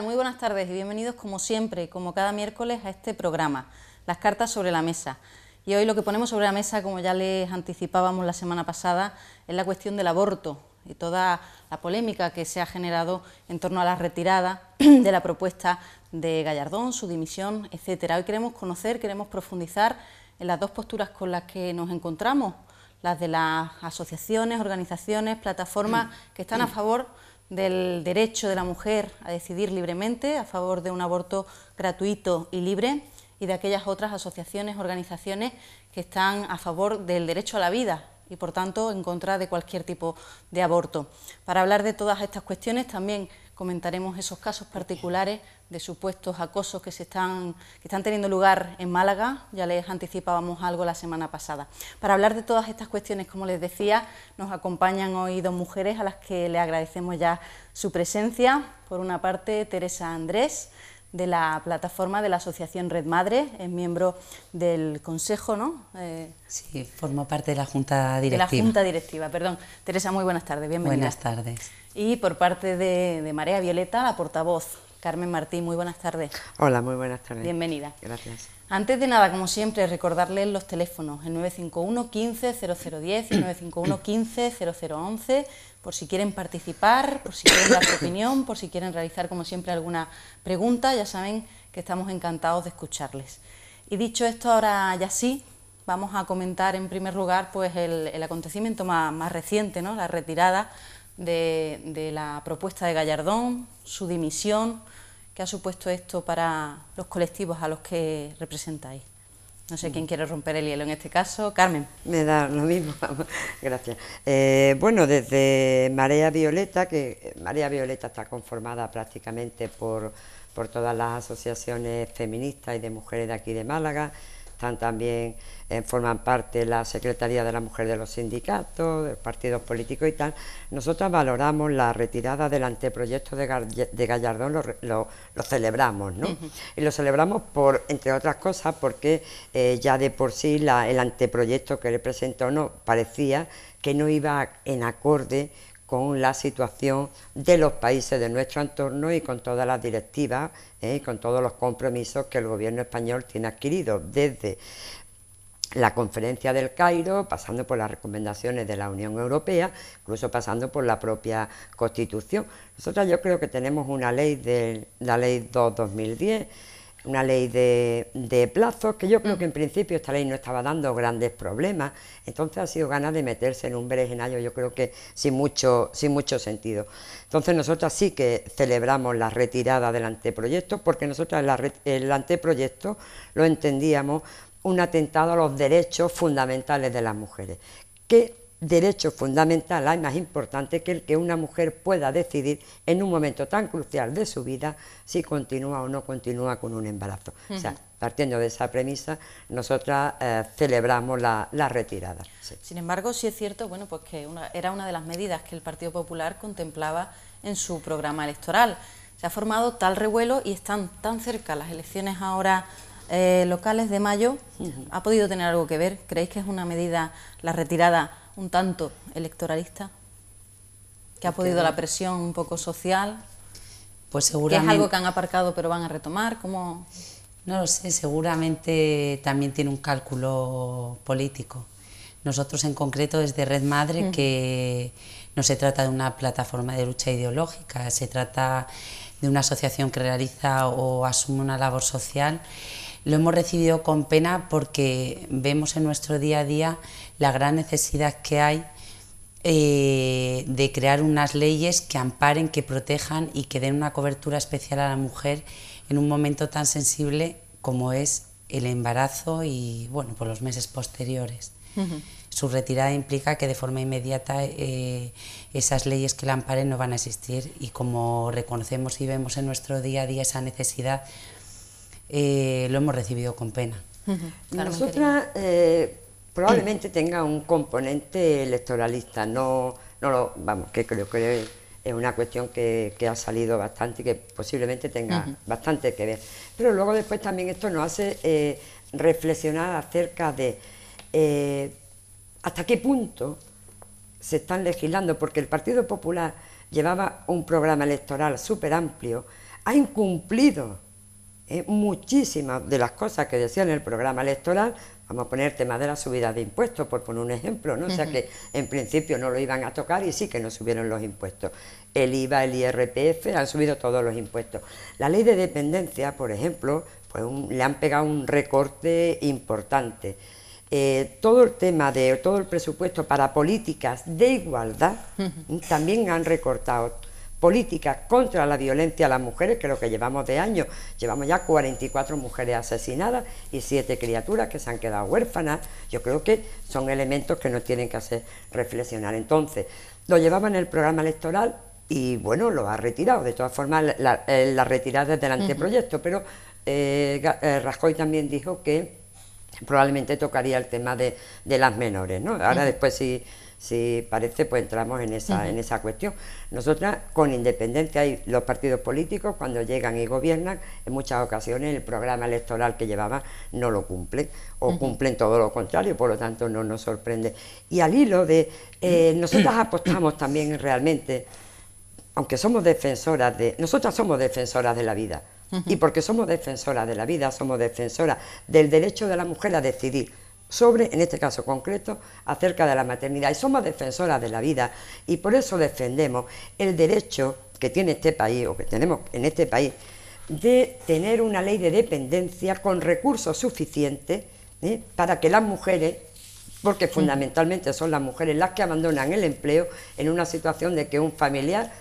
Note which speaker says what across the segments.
Speaker 1: Muy buenas tardes y bienvenidos como siempre, como cada miércoles, a este programa, Las Cartas sobre la Mesa. Y hoy lo que ponemos sobre la mesa, como ya les anticipábamos la semana pasada, es la cuestión del aborto y toda la polémica que se ha generado en torno a la retirada de la propuesta de Gallardón, su dimisión, etcétera. Hoy queremos conocer, queremos profundizar en las dos posturas con las que nos encontramos, las de las asociaciones, organizaciones, plataformas que están a favor del derecho de la mujer a decidir libremente a favor de un aborto gratuito y libre y de aquellas otras asociaciones, organizaciones que están a favor del derecho a la vida y por tanto en contra de cualquier tipo de aborto. Para hablar de todas estas cuestiones también comentaremos esos casos particulares de supuestos acosos que, se están, que están teniendo lugar en Málaga, ya les anticipábamos algo la semana pasada. Para hablar de todas estas cuestiones, como les decía, nos acompañan hoy dos mujeres a las que le agradecemos ya su presencia. Por una parte, Teresa Andrés, de la plataforma de la Asociación Red Madre, es miembro del Consejo, ¿no? Eh,
Speaker 2: sí, formó parte de la Junta Directiva. De la Junta
Speaker 1: Directiva, perdón. Teresa, muy buenas tardes, bienvenida. Buenas tardes. Y por parte de, de Marea Violeta, la portavoz Carmen Martín, muy buenas tardes.
Speaker 3: Hola, muy buenas tardes. Bienvenida. Gracias.
Speaker 1: Antes de nada, como siempre, recordarles los teléfonos, el 951 15 0010 y 951 15 0011, por si quieren participar, por si quieren dar su opinión, por si quieren realizar, como siempre, alguna pregunta, ya saben que estamos encantados de escucharles. Y dicho esto, ahora ya sí, vamos a comentar en primer lugar pues el, acontecimiento más, reciente, ¿no? la retirada de la propuesta de Gallardón, su dimisión, ¿Qué ha supuesto esto para los colectivos a los que representáis. No sé quién mm. quiere romper el hielo en este caso. Carmen.
Speaker 3: Me da lo mismo. Gracias. Eh, bueno, desde Marea Violeta, que Marea Violeta está conformada prácticamente por, por todas las asociaciones feministas y de mujeres de aquí de Málaga, también, eh, forman parte la Secretaría de la Mujer de los sindicatos, de los partidos políticos y tal. Nosotros valoramos la retirada del anteproyecto de, Gallardón, lo, celebramos, ¿no? Y lo celebramos por, entre otras cosas, porque eh, ya de por sí la, el anteproyecto que le presentó no parecía que no iba en acorde con la situación de los países de nuestro entorno y con todas las directivas ¿eh? y con todos los compromisos que el gobierno español tiene adquiridos desde la conferencia del Cairo, pasando por las recomendaciones de la Unión Europea, incluso pasando por la propia Constitución. Nosotros yo creo que tenemos una ley de la ley 2 2010 una ley de, plazos, que yo creo mm. que en principio esta ley no estaba dando grandes problemas, entonces ha sido ganas de meterse en un berenjenallo, yo creo que sin mucho, sin mucho sentido. Entonces nosotros sí que celebramos la retirada del anteproyecto, porque nosotros el, anteproyecto lo entendíamos un atentado a los derechos fundamentales de las mujeres, que derecho fundamental hay más importante que el que una mujer pueda decidir en un momento tan crucial de su vida si continúa o no continúa con un embarazo. O sea, partiendo de esa premisa, nosotras eh, celebramos la, retirada. Sin
Speaker 1: embargo, sí es cierto, bueno, pues que era una de las medidas que el Partido Popular contemplaba en su programa electoral. Se ha formado tal revuelo y están tan cerca las elecciones ahora eh, locales de mayo. ¿Ha podido tener algo que ver? ¿Creéis que es una medida, la retirada? un tanto electoralista, que ha podido la presión un poco social,
Speaker 2: pues seguramente, que es algo que
Speaker 1: han aparcado pero van a retomar, como
Speaker 2: No lo sé, seguramente también tiene un cálculo político. Nosotros en concreto desde Red Madre, mm. que no se trata de una plataforma de lucha ideológica, se trata de una asociación que realiza o asume una labor social lo hemos recibido con pena porque vemos en nuestro día a día la gran necesidad que hay eh, de crear unas leyes que amparen, que protejan y que den una cobertura especial a la mujer en un momento tan sensible como es el embarazo y bueno, por pues los meses posteriores. Su retirada implica que de forma inmediata eh, esas leyes que la amparen no van a existir y como reconocemos y vemos en nuestro día a día esa necesidad, eh, lo hemos recibido con pena.
Speaker 3: Nosotras eh, probablemente tenga un componente electoralista, no, no lo, vamos, que creo que es una cuestión que, ha salido bastante y que posiblemente tenga bastante que ver. Pero luego después también esto nos hace eh, reflexionar acerca de hasta qué punto se están legislando, porque el Partido Popular llevaba un programa electoral súper amplio, ha incumplido eh, muchísimas de las cosas que decía en el programa electoral, vamos a poner tema de la subida de impuestos, por poner un ejemplo, ¿no? O sea que en principio no lo iban a tocar y sí que no subieron los impuestos. El IVA, el IRPF, han subido todos los impuestos. La ley de dependencia, por ejemplo, pues le han pegado un recorte importante. Eh, todo el tema de todo el presupuesto para políticas de igualdad también han recortado políticas contra la violencia a las mujeres, que lo que llevamos de año. Llevamos ya 44 mujeres asesinadas y 7 criaturas que se han quedado huérfanas. Yo creo que son elementos que nos tienen que hacer reflexionar. Entonces, lo llevaba en el programa electoral y bueno, lo ha retirado. De todas formas, la, eh, retirada es del anteproyecto, pero eh, eh, Rajoy también dijo que probablemente tocaría el tema de, las menores. ¿no? Ahora después sí si parece, pues entramos en esa, en esa cuestión. Nosotras, con independencia, y los partidos políticos, cuando llegan y gobiernan, en muchas ocasiones el programa electoral que llevaban no lo cumplen, o cumplen todo lo contrario, por lo tanto no nos sorprende. Y al hilo de, eh, nosotras apostamos también realmente, aunque somos defensoras de, nosotras somos defensoras de la vida, y porque somos defensoras de la vida, somos defensoras del derecho de la mujer a decidir sobre, en este caso concreto, acerca de la maternidad. Y somos defensoras de la vida y por eso defendemos el derecho que tiene este país o que tenemos en este país de tener una ley de dependencia con recursos suficientes ¿eh? para que las mujeres porque fundamentalmente son las mujeres las que abandonan el empleo en una situación de que un familiar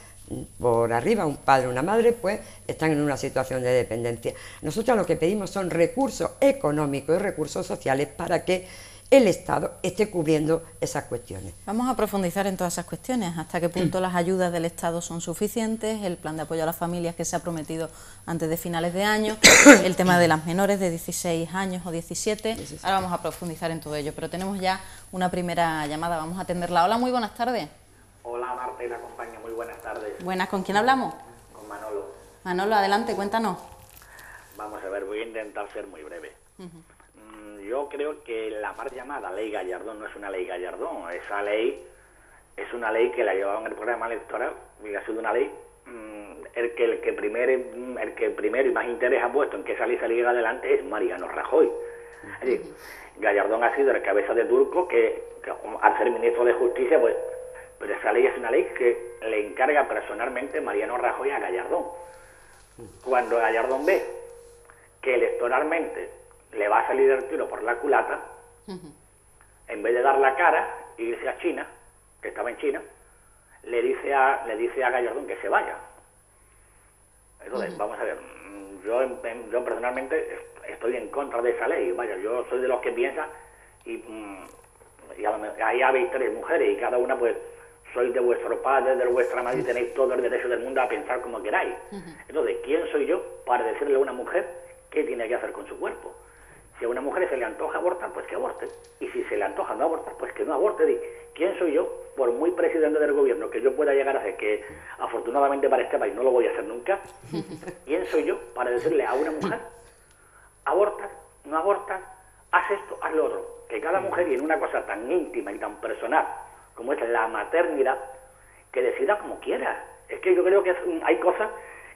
Speaker 3: por arriba, un padre o una madre, pues están en una situación de dependencia. Nosotros lo que pedimos son recursos económicos y recursos sociales para que el Estado esté cubriendo esas cuestiones.
Speaker 1: Vamos a profundizar en todas esas cuestiones, hasta qué punto las ayudas del Estado son suficientes, el plan de apoyo a las familias que se ha prometido antes de finales de año, el tema de las menores de 16 años o 17, ahora vamos a profundizar en todo ello, pero tenemos ya una primera llamada, vamos a atenderla. Hola, muy buenas tardes.
Speaker 4: Hola Marta y la compañía, muy buenas tardes. Buenas, ¿con quién hablamos? Con Manolo. Manolo, adelante, cuéntanos. Vamos a ver, voy a intentar ser muy breve. Mm, yo creo que la par llamada ley Gallardón no es una ley Gallardón, esa ley es una ley que la llevaban el programa electoral y ha sido una ley mm, el que el que mm, el que primero y más interés ha puesto en que saliese saliera adelante es Mariano Rajoy. Gallardón ha sido el cabeza de turco que, al ser ministro de Justicia pues pero esa ley es una ley que le encarga personalmente Mariano Rajoy a Gallardón. Cuando Gallardón ve que electoralmente le va a salir el tiro por la culata, en vez de dar la cara y e irse a China, que estaba en China, le dice a, le dice a Gallardón que se vaya. Entonces, vamos a ver, mm, yo, yo personalmente estoy en contra de esa ley. Vaya, yo soy de los que piensa y, mm, ahí habéis tres mujeres y cada una pues sois de vuestro padre, de vuestra madre y tenéis todo el derecho del mundo a pensar como queráis. Entonces, ¿quién soy yo para decirle a una mujer qué tiene que hacer con su cuerpo? Si a una mujer se le antoja abortar, pues que aborte. Y si se le antoja no abortar, pues que no aborte. ¿Quién soy yo? Por muy presidente del gobierno que yo pueda llegar a ser, que afortunadamente para este país no lo voy a hacer nunca, ¿quién soy yo para decirle a una mujer, ...aborta, no aborta... haz esto, haz lo otro? Que cada mujer y en una cosa tan íntima y tan personal como es la maternidad, que decida como quiera. Es que yo creo que hay cosas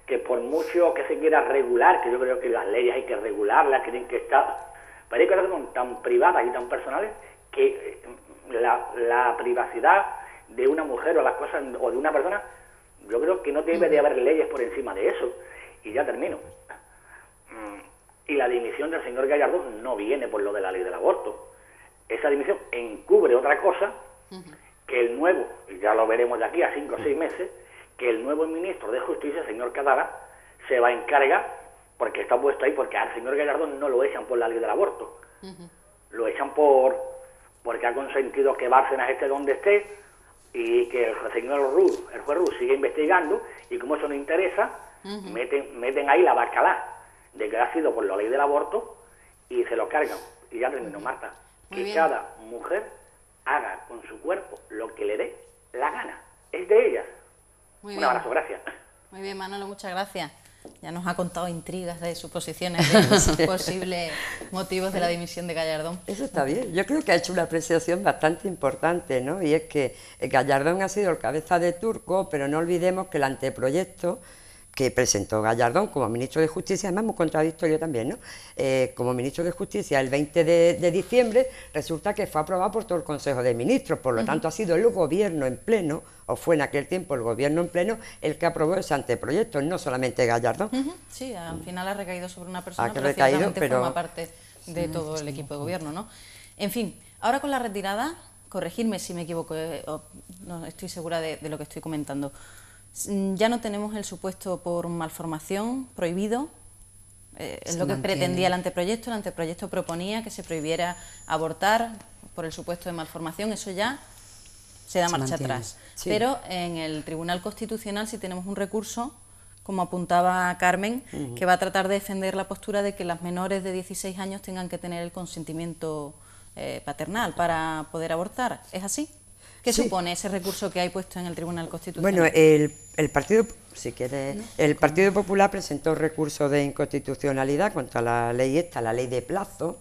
Speaker 4: que por mucho que se quiera regular, que yo creo que las leyes hay que regularlas, que tienen que estar, pero hay cosas que son tan privadas y tan personales que eh, la, privacidad de una mujer o las cosas o de una persona, yo creo que no debe de haber leyes por encima de eso. Y ya termino. Mm, y la dimisión del señor Gallardo no viene por lo de la ley del aborto. Esa dimisión encubre otra cosa que el nuevo, y ya lo veremos de aquí a cinco o seis meses, que el nuevo ministro de Justicia, el señor Cadáver, se va a encargar, porque está puesto ahí, porque al señor Gallardo no lo echan por la ley del aborto, lo echan por porque ha consentido que Bárcenas esté donde esté y que el señor Ruz, el juez Ruz, sigue investigando y como eso no interesa, meten, meten ahí la bacalá de que ha sido por la ley del aborto y se lo cargan. Y ya terminó, Marta.
Speaker 5: Que cada
Speaker 4: mujer haga con su cuerpo lo que le dé la gana. Es de ella. Muy Un bien. abrazo, gracias.
Speaker 1: Muy bien, Manolo, muchas gracias. Ya nos ha contado intrigas de suposiciones de posibles motivos de la dimisión de Gallardón.
Speaker 3: Eso está bien. Yo creo que ha hecho una apreciación bastante importante, ¿no? Y es que Gallardón ha sido el cabeza de turco, pero no olvidemos que el anteproyecto que presentó Gallardón como ministro de Justicia, además muy contradictorio también, ¿no? Eh, como ministro de Justicia el 20 de, diciembre, resulta que fue aprobado por todo el Consejo de Ministros, por lo tanto ha sido el gobierno en pleno, o fue en aquel tiempo el gobierno en pleno, el que aprobó ese anteproyecto, no solamente Gallardón.
Speaker 1: Sí, al final ha recaído sobre una persona, que forma parte de todo el equipo de gobierno, ¿no? En fin, ahora con la retirada, corregirme si me equivoco, eh, no estoy segura de lo que estoy comentando. Mm, ya no tenemos el supuesto por malformación prohibido, eh, es lo que pretendía el anteproyecto. El anteproyecto proponía que se prohibiera abortar por el supuesto de malformación. Eso ya se da marcha atrás. Pero en el Tribunal Constitucional sí tenemos un recurso, como apuntaba Carmen, que va a tratar de defender la postura de que las menores de 16 años tengan que tener el consentimiento eh, paternal para poder abortar. ¿Es así? ¿Qué supone ese recurso que hay puesto en el Tribunal Constitucional?
Speaker 3: Bueno, el, Partido si quiere, el Partido Popular presentó recurso de inconstitucionalidad contra la ley esta, la ley de plazo.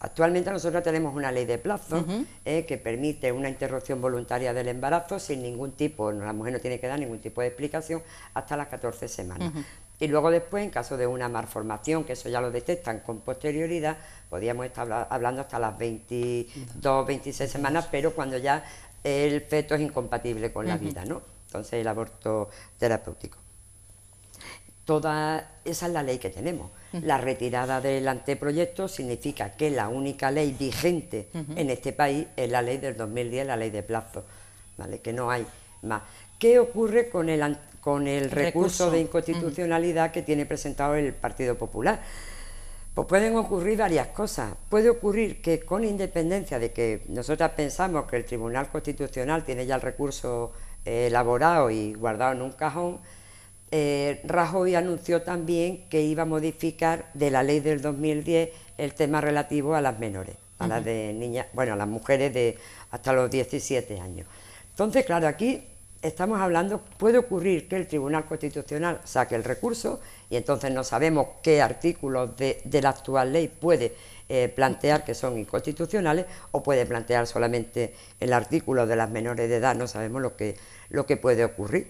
Speaker 3: Actualmente nosotros tenemos una ley de plazo eh, que permite una interrupción voluntaria del embarazo sin ningún tipo, la mujer no tiene que dar ningún tipo de explicación hasta las 14 semanas. Y luego después, en caso de una malformación, que eso ya lo detectan con posterioridad, podríamos estar hablando hasta las 22, 26 semanas, pero cuando ya el feto es incompatible con la vida, ¿no? Entonces el aborto terapéutico. Toda esa es la ley que tenemos. La retirada del anteproyecto significa que la única ley vigente en este país es la ley del 2010, la ley de plazo, ¿vale? Que no hay más. ¿Qué ocurre con el, con el recurso de inconstitucionalidad que tiene presentado el Partido Popular? Pues pueden ocurrir varias cosas. Puede ocurrir que con independencia de que nosotras pensamos que el Tribunal Constitucional tiene ya el recurso eh, elaborado y guardado en un cajón, eh, Rajoy anunció también que iba a modificar de la ley del 2010 el tema relativo a las menores, a las de niñas, bueno, a las mujeres de hasta los 17 años. Entonces, claro, aquí estamos hablando, puede ocurrir que el Tribunal Constitucional saque el recurso y entonces no sabemos qué artículos de, la actual ley puede eh, plantear que son inconstitucionales o puede plantear solamente el artículo de las menores de edad, no sabemos lo que, lo que puede ocurrir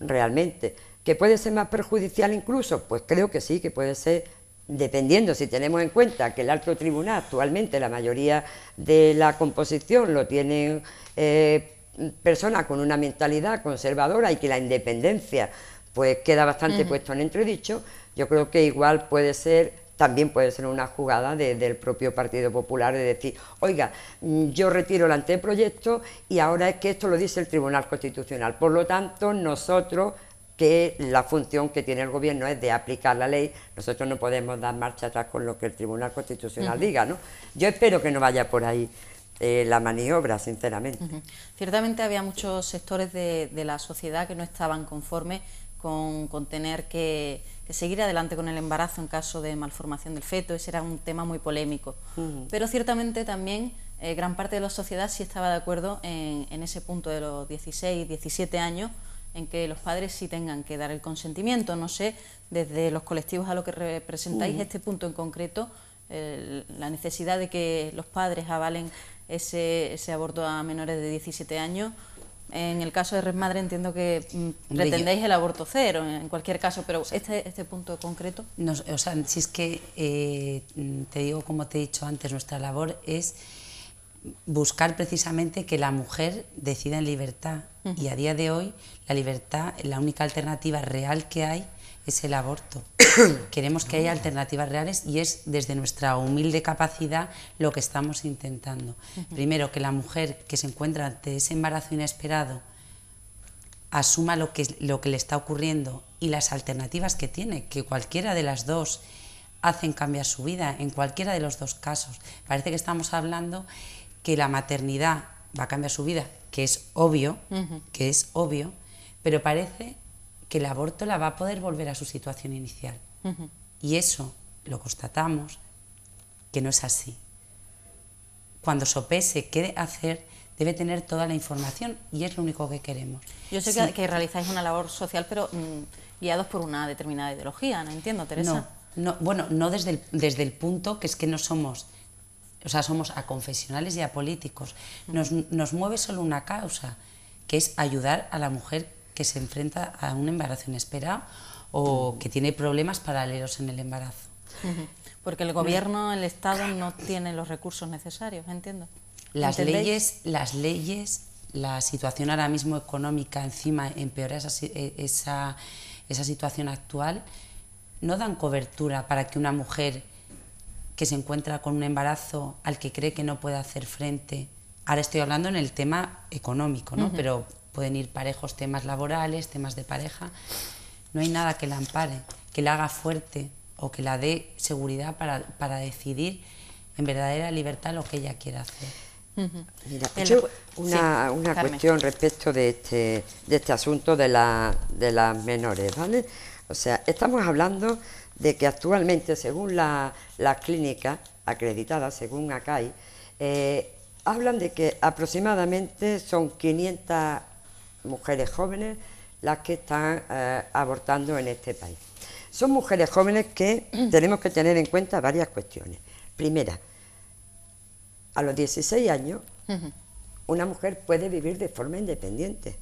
Speaker 3: realmente. ¿Que puede ser más perjudicial incluso? Pues creo que sí, que puede ser dependiendo si tenemos en cuenta que el alto tribunal actualmente la mayoría de la composición lo tienen eh, persona con una mentalidad conservadora y que la independencia pues queda bastante puesta puesto en entredicho, yo creo que igual puede ser, también puede ser una jugada del propio Partido Popular de decir, oiga, mm, yo retiro el anteproyecto y ahora es que esto lo dice el Tribunal Constitucional. Por lo tanto, nosotros que la función que tiene el gobierno es de aplicar la ley, nosotros no podemos dar marcha atrás con lo que el Tribunal Constitucional diga, ¿no? Yo espero que no vaya por ahí eh, la maniobra, sinceramente.
Speaker 1: Ciertamente había muchos sectores de, la sociedad que no estaban conformes con, tener que, seguir adelante con el embarazo en caso de malformación del feto, ese era un tema muy polémico. Pero ciertamente también eh, gran parte de la sociedad sí estaba de acuerdo en, ese punto de los 16, 17 años, en que los padres sí tengan que dar el consentimiento. No sé, desde los colectivos a los que representáis este punto en concreto, la necesidad de que los padres avalen ese, aborto a menores de 17 años. En el caso de Red Madre entiendo que mm, pretendéis el aborto cero, en cualquier caso, pero este, este punto concreto.
Speaker 2: No, o sea, si es que eh, mm, te digo, como te he dicho antes, nuestra labor es buscar precisamente que la mujer decida en libertad. Y a día de hoy, la libertad, es la única alternativa real que hay es el aborto. Queremos que haya ah. alternativas reales y es desde nuestra humilde capacidad lo que estamos intentando. Primero, que la mujer que se encuentra ante ese embarazo inesperado asuma lo que, lo que le está ocurriendo y las alternativas que tiene, que cualquiera de las dos hacen cambiar su vida, en cualquiera de los dos casos. Parece que estamos hablando que la maternidad va a cambiar su vida, que es obvio, que es obvio, pero parece que el aborto la va a poder volver a su situación inicial. Y eso lo constatamos que no es así. Cuando sopese qué hacer, debe tener toda la información y es lo único que queremos.
Speaker 1: Yo sé que, realizáis una labor social, pero mm, guiados por una determinada ideología, ¿no entiendo, Teresa?
Speaker 2: No, bueno, no desde el, desde el punto que es que no somos, o sea, somos a confesionales y a Nos, nos mueve solo una causa, que es ayudar a la mujer que se enfrenta a un embarazo inesperado o que tiene problemas paralelos en el embarazo.
Speaker 1: Porque el gobierno, el Estado no tiene los recursos necesarios, entiendo. Las leyes,
Speaker 2: las leyes, la situación ahora mismo económica encima empeora eh, esa, situación actual, no dan cobertura para que una mujer que se encuentra con un embarazo al que cree que no puede hacer frente, ahora estoy hablando en el tema económico, ¿no? pero pueden ir parejos temas laborales, temas de pareja, no hay nada que la ampare, que la haga fuerte o que la dé seguridad para, para decidir en verdadera libertad lo que ella quiera hacer. Mira, una, una cuestión
Speaker 3: respecto de este, de este asunto de, la, de las menores, ¿vale? O sea, estamos hablando de que actualmente, según las la clínicas acreditadas, según ACAI, eh, hablan de que aproximadamente son 500 mujeres jóvenes las que están eh, abortando en este país. Son mujeres jóvenes que tenemos que tener en cuenta varias cuestiones. Primera, a los 16 años una mujer puede vivir de forma independiente.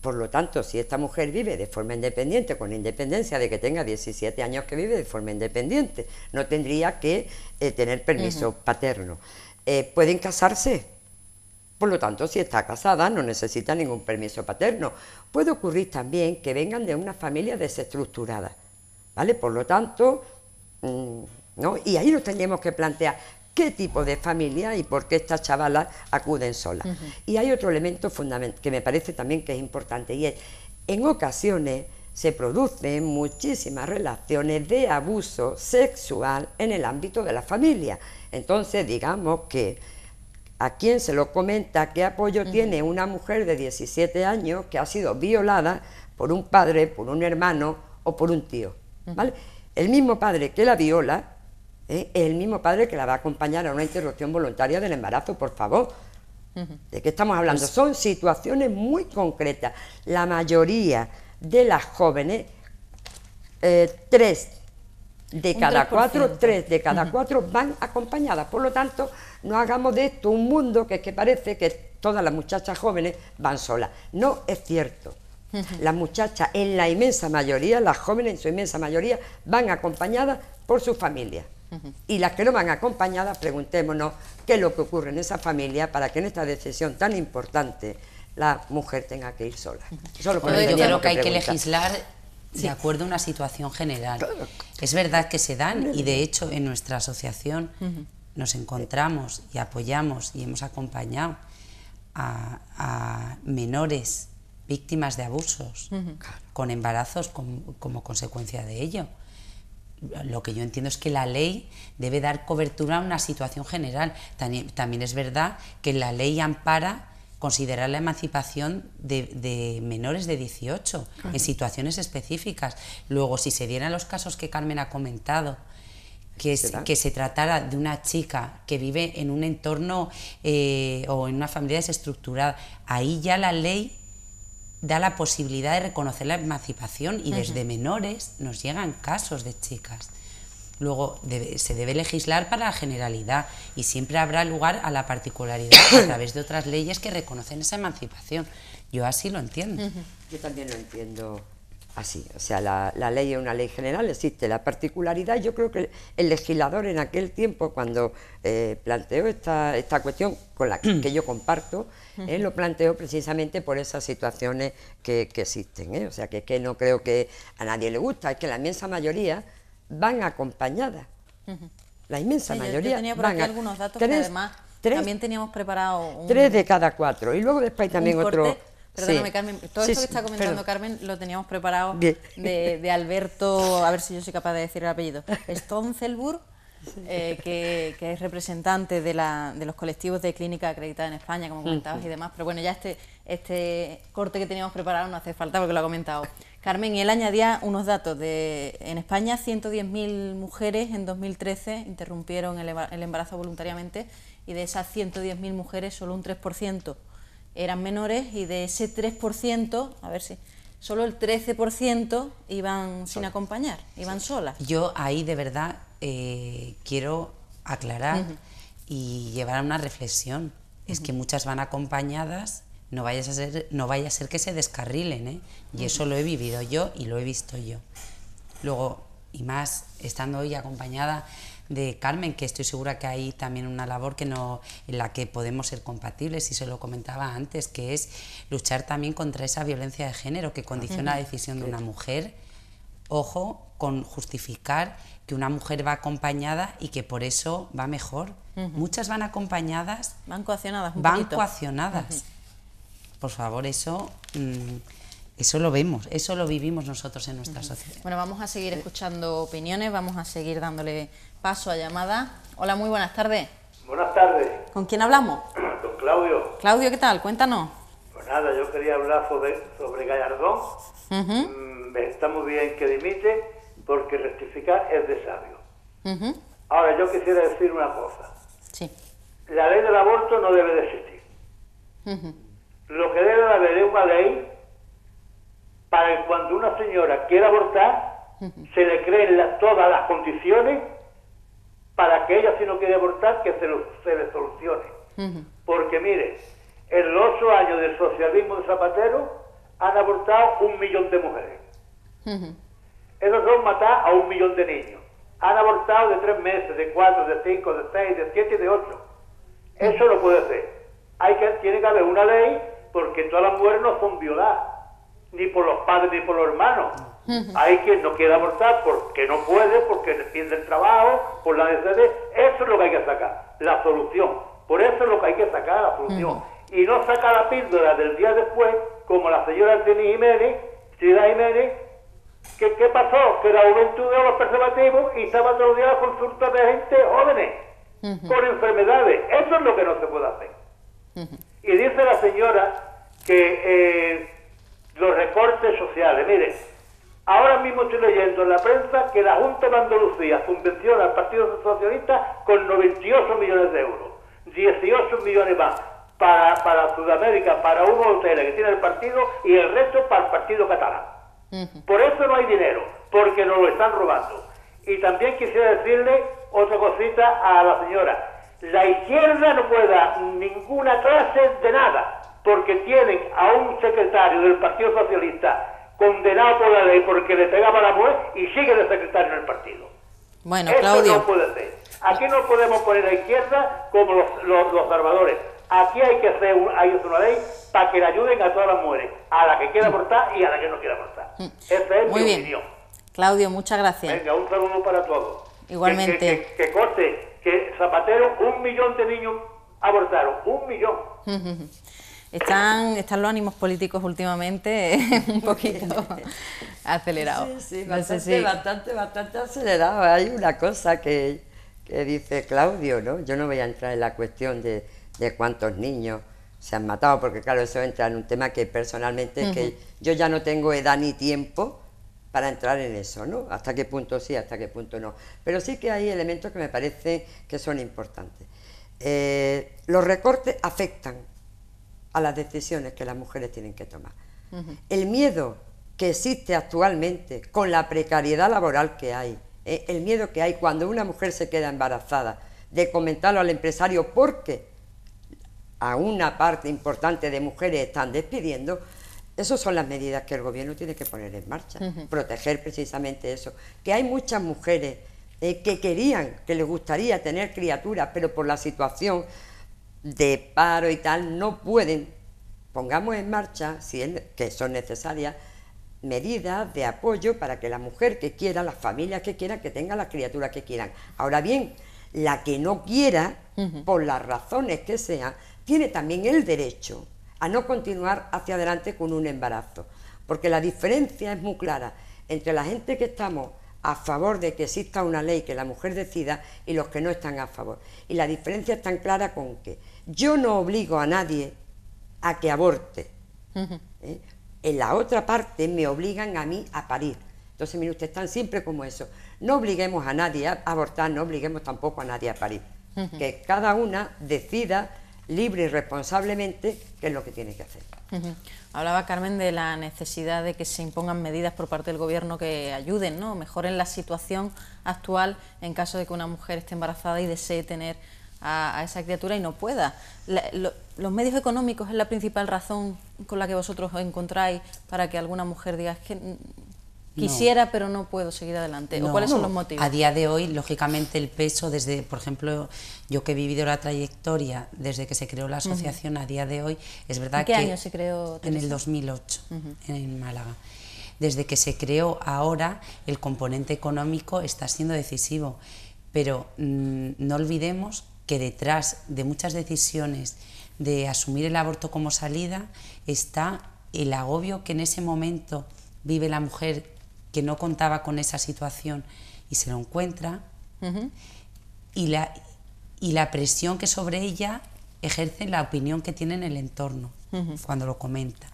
Speaker 3: Por lo tanto, si esta mujer vive de forma independiente, con independencia de que tenga 17 años que vive de forma independiente, no tendría que eh, tener permiso paterno. Eh, pueden casarse, por lo tanto, si está casada, no necesita ningún permiso paterno. Puede ocurrir también que vengan de una familia desestructurada, ¿vale? Por lo tanto, mm, ¿no? Y ahí nos tendríamos que plantear qué tipo de familia y por qué estas chavalas acuden solas. Y hay otro elemento fundamental que me parece también que es importante y es, en ocasiones se producen muchísimas relaciones de abuso sexual en el ámbito de la familia. Entonces, digamos que a quién se lo comenta qué apoyo tiene una mujer de 17 años que ha sido violada por un padre, por un hermano o por un tío. ¿vale? El mismo padre que la viola es ¿eh? el mismo padre que la va a acompañar a una interrupción voluntaria del embarazo, por favor. ¿De qué estamos hablando? Pues Son situaciones muy concretas. La mayoría de las jóvenes, eh, tres de cada cuatro, tres de cada cuatro van acompañadas. Por lo tanto, no hagamos de esto un mundo que parece que todas las muchachas jóvenes van solas. No es cierto. Las muchachas, en la inmensa mayoría, las jóvenes en su inmensa mayoría, van acompañadas por su familia. Y las que no van acompañadas, preguntémonos qué es lo que ocurre en esa familia para que en esta decisión tan importante la mujer tenga que ir sola. yo creo que, hay que legislar de acuerdo a una
Speaker 2: situación general. Es verdad que se dan y de hecho en nuestra asociación nos encontramos y apoyamos y hemos acompañado a, menores víctimas de abusos, con embarazos como consecuencia de ello. Lo que yo entiendo es que la ley debe dar cobertura a una situación general. También, es verdad que la ley ampara considerar la emancipación de, menores de 18 en situaciones específicas. Luego, si se dieran los casos que Carmen ha comentado, que, se tratara de una chica que vive en un entorno eh, o en una familia desestructurada, ahí ya la ley da la posibilidad de reconocer la emancipación y desde menores nos llegan casos de chicas. Luego se debe legislar para la generalidad y siempre habrá lugar a la particularidad a través de otras leyes que reconocen esa emancipación. Yo así lo entiendo.
Speaker 3: Yo también lo entiendo así. O sea, la, ley es una ley general, existe la particularidad. Yo creo que el legislador en aquel tiempo, cuando eh, planteó esta, esta cuestión, con la que, yo comparto, eh, lo planteó precisamente por esas situaciones que, existen. Eh. O sea, que que no creo que a nadie le gusta, es que la inmensa mayoría van acompañadas. La inmensa mayoría. Yo, yo tenía por aquí algunos
Speaker 1: datos tres, que además también teníamos preparado. Un, tres de
Speaker 3: cada cuatro. Y luego después también otro
Speaker 1: Perdóname, Carmen. Todo esto que está comentando Carmen lo teníamos preparado de, de, Alberto, a ver si yo soy capaz de decir el apellido. Stonzelburg, eh, que, es representante de, la, de, los colectivos de clínica acreditada en España, como comentabas y demás. Pero bueno, ya este, este corte que teníamos preparado no hace falta porque lo ha comentado. Carmen, y él añadía unos datos de en España 110.000 mujeres en 2013 interrumpieron el embarazo voluntariamente y de esas 110.000 mujeres solo un 3% eran menores y de ese 3%, a ver si solo el 13% iban sin acompañar, iban solas.
Speaker 2: Yo ahí de verdad eh, quiero aclarar y llevar a una reflexión. Es que muchas van acompañadas, no, vayas a ser, no vaya a ser que se descarrilen, ¿eh? y eso lo he vivido yo y lo he visto yo. Luego, y más estando hoy acompañada de Carmen, que estoy segura que hay también una labor que no, en la que podemos ser compatibles, y se lo comentaba antes, que es luchar también contra esa violencia de género que condiciona la decisión de una mujer. Ojo con justificar que una mujer va acompañada y que por eso va mejor. Muchas van acompañadas. Van coaccionadas. van coaccionadas. Por favor, eso... Mm, eso lo vemos, eso lo vivimos nosotros en nuestra sociedad.
Speaker 1: Bueno, vamos a seguir escuchando opiniones, vamos a seguir dándole paso a llamadas. Hola, muy buenas tardes.
Speaker 6: Buenas tardes.
Speaker 1: ¿Con quién hablamos?
Speaker 6: Con Claudio.
Speaker 1: Claudio, ¿qué tal? Cuéntanos.
Speaker 6: Pues nada, yo quería hablar sobre, Gallardón. Mm, está muy bien que dimite, porque rectificar es de sabio. Ahora, yo quisiera decir una cosa. Sí. La ley del aborto no debe de existir. Lo que debe de haber una ley para que cuando una señora quiera abortar, se le creen todas las condiciones para que ella, si no quiere abortar, que se, le solucione. Porque mire, en los ocho años del socialismo de Zapatero han abortado un millón de mujeres. Eso -huh. Esos matar a un millón de niños. Han abortado de tres meses, de cuatro, de cinco, de seis, de siete y de ocho. Eso no puede ser. Hay que, tiene que haber una ley porque todas las mujeres no son violadas ni por los padres ni por los hermanos. Hay quien no quiere abortar porque no puede, porque pierde el trabajo, por la necesidad. Eso es lo que hay que sacar, la solución. Por eso es lo que hay que sacar, la solución. Y no sacar la píldora del día después, como la señora Tini Jiménez, que ¿qué pasó? Que la juventud de los preservativos y estaba todos los consultas de gente jóvenes por enfermedades. Eso es lo que no se puede hacer. Y dice la señora que... Eh, los recortes sociales. Mire, ahora mismo estoy leyendo en la prensa que la Junta de Andalucía subvenciona al Partido Socialista con 98 millones de euros, 18 millones más para, Sudamérica, para uno hotel que tiene el partido y el resto para el Partido Catalán. Por eso no hay dinero, porque nos lo están robando. Y también quisiera decirle otra cosita a la señora. La izquierda no puede dar ninguna clase de nada porque tienen a un secretario del Partido Socialista condenado por la ley porque le pegaba la mujer y sigue de secretario del partido.
Speaker 1: Bueno, Eso no
Speaker 6: puede ser. Aquí no podemos poner a izquierda como los, salvadores. Aquí hay que hacer hay una ley para que le ayuden a todas las mujeres, a la que quiera abortar y a la que no quiera abortar. Mm. Esa es mi bien. opinión.
Speaker 1: Claudio, muchas gracias.
Speaker 6: Venga, un saludo para todos. Igualmente. que corte, que Zapatero, un millón de niños abortaron, un millón.
Speaker 1: Están, están los ánimos políticos últimamente un poquito acelerados. Sí, sí,
Speaker 3: bastante, bastante, acelerado. Hay una cosa que, dice Claudio, ¿no? Yo no voy a entrar en la cuestión de, de, cuántos niños se han matado, porque claro, eso entra en un tema que personalmente es que yo ya no tengo edad ni tiempo para entrar en eso, ¿no? Hasta qué punto sí, hasta qué punto no. Pero sí que hay elementos que me parece que son importantes. Eh, los recortes afectan a las decisiones que las mujeres tienen que tomar. El miedo que existe actualmente con la precariedad laboral que hay, eh, el miedo que hay cuando una mujer se queda embarazada, de comentarlo al empresario porque a una parte importante de mujeres están despidiendo, esas son las medidas que el gobierno tiene que poner en marcha, proteger precisamente eso. Que hay muchas mujeres eh, que querían, que les gustaría tener criaturas, pero por la situación de paro y tal, no pueden, pongamos en marcha, si es, que son necesarias, medidas de apoyo para que la mujer que quiera, las familias que quieran, que tengan las criaturas que quieran. Ahora bien, la que no quiera, por las razones que sean, tiene también el derecho a no continuar hacia adelante con un embarazo. Porque la diferencia es muy clara entre la gente que estamos a favor de que exista una ley que la mujer decida y los que no están a favor. Y la diferencia es tan clara con que yo no obligo a nadie a que aborte.
Speaker 5: ¿eh?
Speaker 3: En la otra parte me obligan a mí a parir. Entonces, mire, ustedes están siempre como eso. No obliguemos a nadie a abortar, no obliguemos tampoco a nadie a parir. Que cada una decida libre y responsablemente qué es lo que tiene que hacer.
Speaker 1: Hablaba Carmen de la necesidad de que se impongan medidas por parte del gobierno que ayuden, ¿no? mejoren la situación actual en caso de que una mujer esté embarazada y desee tener a, esa criatura y no pueda. los medios económicos es la principal razón con la que vosotros encontráis para que alguna mujer diga es que quisiera pero no puedo seguir adelante o cuáles son los motivos a día
Speaker 2: de hoy lógicamente el peso desde por ejemplo yo que he vivido la trayectoria desde que se creó la asociación a día de hoy es verdad que año se creó en el 2008 en Málaga desde que se creó ahora el componente económico está siendo decisivo pero mm, no olvidemos que detrás de muchas decisiones de asumir el aborto como salida está el agobio que en ese momento vive la mujer que no contaba con esa situación y se lo encuentra, y, la, y la presión que sobre ella ejerce la opinión que tiene en el entorno cuando lo comenta.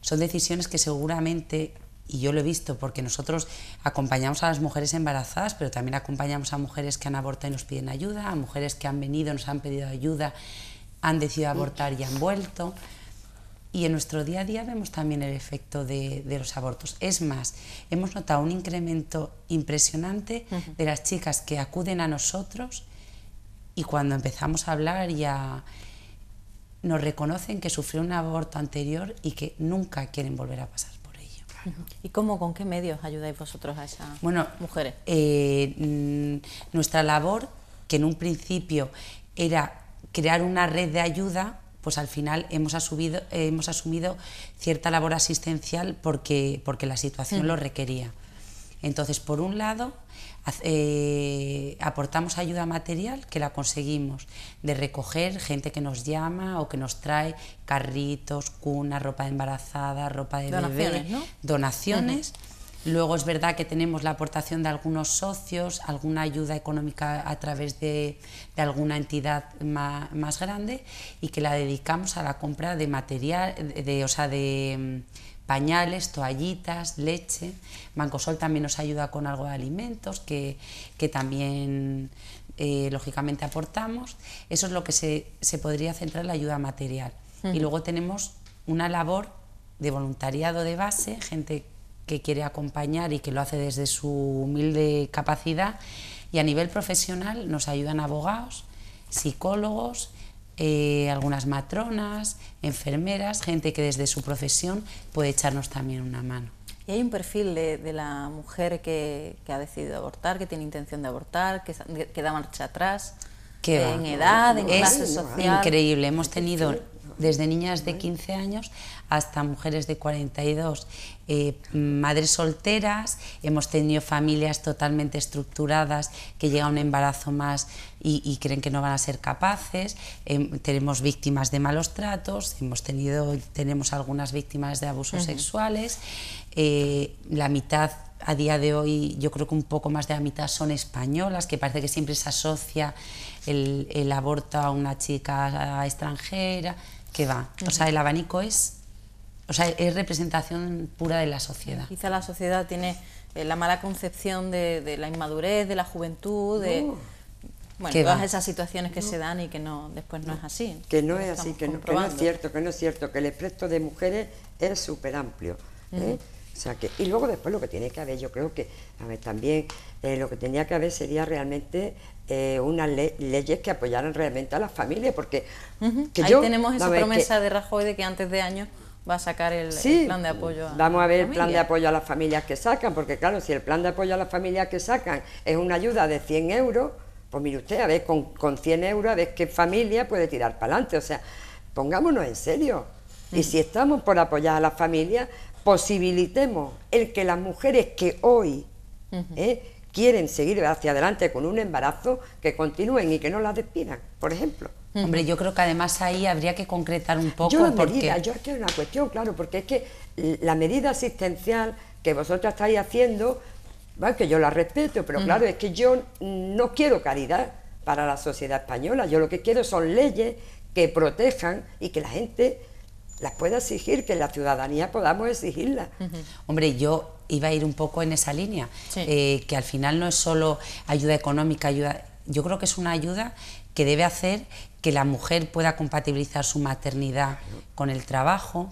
Speaker 2: Son decisiones que seguramente y yo lo he visto porque nosotros acompañamos a las mujeres embarazadas, pero también acompañamos a mujeres que han abortado y nos piden ayuda, a mujeres que han venido, nos han pedido ayuda, han decidido abortar y han vuelto. Y en nuestro día a día vemos también el efecto de, los abortos. Es más, hemos notado un incremento impresionante de las chicas que acuden a nosotros y cuando empezamos a hablar ya nos reconocen que sufrió un aborto anterior y que nunca quieren volver a pasar.
Speaker 1: ¿Y cómo, con qué medios ayudáis vosotros a esas
Speaker 2: mujeres? Eh, mm, nuestra labor, que en un principio era crear una red de ayuda, pues al final hemos, asumido, hemos asumido cierta labor asistencial porque, porque la situación mm. lo requería. Entonces, por un lado, eh, aportamos ayuda material que la conseguimos de recoger gente que nos llama o que nos trae carritos, cunas, ropa de embarazada, ropa de donaciones, donaciones. Luego es verdad que tenemos la aportación de algunos socios, alguna ayuda económica a través de, alguna entidad más, grande y que la dedicamos a la compra de material, de o sea, de pañales, toallitas, leche. Bancosol también nos ayuda con algo de alimentos que, también eh, lógicamente aportamos. Eso es lo que se, se podría centrar en la ayuda material. Y luego tenemos una labor de voluntariado de base, gente que quiere acompañar y que lo hace desde su humilde capacidad. Y a nivel profesional nos ayudan abogados, psicólogos, eh, algunas matronas, enfermeras, gente que desde su profesión puede echarnos también una mano.
Speaker 1: ¿Y hay un perfil de, la mujer que, ha decidido abortar, que tiene intención de abortar, que, da marcha atrás? en edad, en es clase social. Increíble,
Speaker 2: hemos tenido desde niñas de 15 años hasta mujeres de 42, eh, madres solteras, hemos tenido familias totalmente estructuradas que llega a un embarazo más y, creen que no van a ser capaces, em, tenemos víctimas de malos tratos, hemos tenido, tenemos algunas víctimas de abusos sexuales, eh, la mitad a día de hoy yo creo que un poco más de la mitad son españolas, que parece que siempre se asocia el aborto a una chica extranjera, que va. O sea, el abanico es, o sea, es representación pura de la sociedad.
Speaker 1: Quizá la sociedad tiene eh, la mala concepción de, la inmadurez, de la juventud, de uh, todas esas situaciones que se dan y que no después no, es así. Que no es así, que no, es cierto,
Speaker 3: que no es cierto, que el espectro de mujeres es súper amplio. ¿eh? O sea que, y luego después lo que tiene que haber, yo creo que, a ver, también eh, lo que tenía que haber sería realmente eh, unas leyes que apoyaran realmente a las familias, porque tenemos esa promesa
Speaker 1: de Rajoy de que antes de año va a sacar el, plan de apoyo. A vamos
Speaker 3: a ver el plan de apoyo a las familias que sacan, porque claro, si el plan de apoyo a las familias que sacan es una ayuda de 100 euros, pues mire usted, a ver, con, con 100 euros, a ver qué familia puede tirar para adelante. O sea, pongámonos en serio. Y mm. si estamos por apoyar a las familias, posibilitemos el que las mujeres que hoy quieren seguir hacia adelante con un embarazo, que continúen y que no la despidan, por ejemplo. Hombre, yo creo que además ahí habría que concretar un poco. Yo, yo aquí hay una cuestión, claro, porque es que la medida asistencial que vosotros estáis haciendo, bueno, que yo la respeto, pero mm. claro, es que yo no quiero caridad para la sociedad española, yo lo que quiero son leyes que protejan y que la gente las pueda exigir, que la ciudadanía podamos exigirlas. Hombre, yo iba a ir un poco en
Speaker 2: esa línea, eh, que al final no es solo ayuda económica, ayuda, yo creo que es una ayuda que debe hacer que la mujer pueda compatibilizar su maternidad con el trabajo.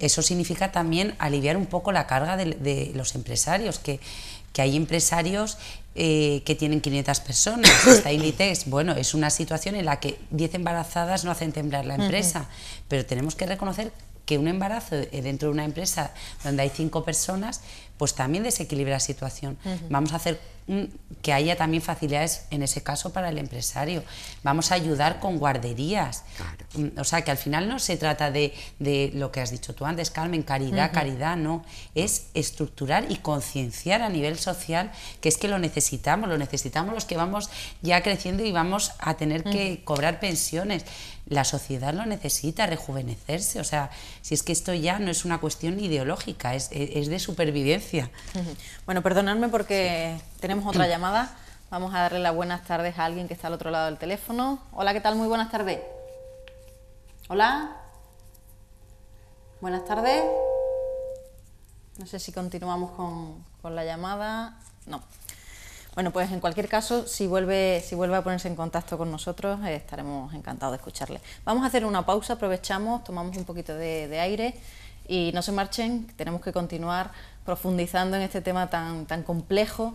Speaker 2: Eso significa también aliviar un poco la carga de, los empresarios, que, hay empresarios eh, que tienen 500 personas. Está Inditex, bueno, es una situación en la que 10 embarazadas no hacen temblar la empresa, pero tenemos que reconocer que un embarazo eh, dentro de una empresa donde hay 5 personas pues también desequilibra la situación. Vamos a hacer que haya también facilidades en ese caso para el empresario. Vamos a ayudar con guarderías. Mm, o sea, que al final no se trata de, lo que has dicho tú antes, Carmen, caridad, caridad, no. Es estructurar y concienciar a nivel social que es que lo necesitamos, lo necesitamos los que vamos ya creciendo y vamos a tener que cobrar pensiones la sociedad lo necesita, rejuvenecerse. O sea, si es que esto ya no es una cuestión ideológica, es, de supervivencia. Bueno, perdonadme porque
Speaker 1: tenemos otra llamada. Vamos a darle las buenas tardes a alguien que está al otro lado del teléfono. Hola, ¿qué tal? Muy buenas tardes. Hola. Buenas tardes. No sé si continuamos con, con la llamada. No. Bueno, pues en cualquier caso, si vuelve, si vuelve a ponerse en contacto con nosotros, eh, estaremos encantados de escucharle. Vamos a hacer una pausa, aprovechamos, tomamos un poquito de, aire y no se marchen, tenemos que continuar profundizando en este tema tan, tan complejo,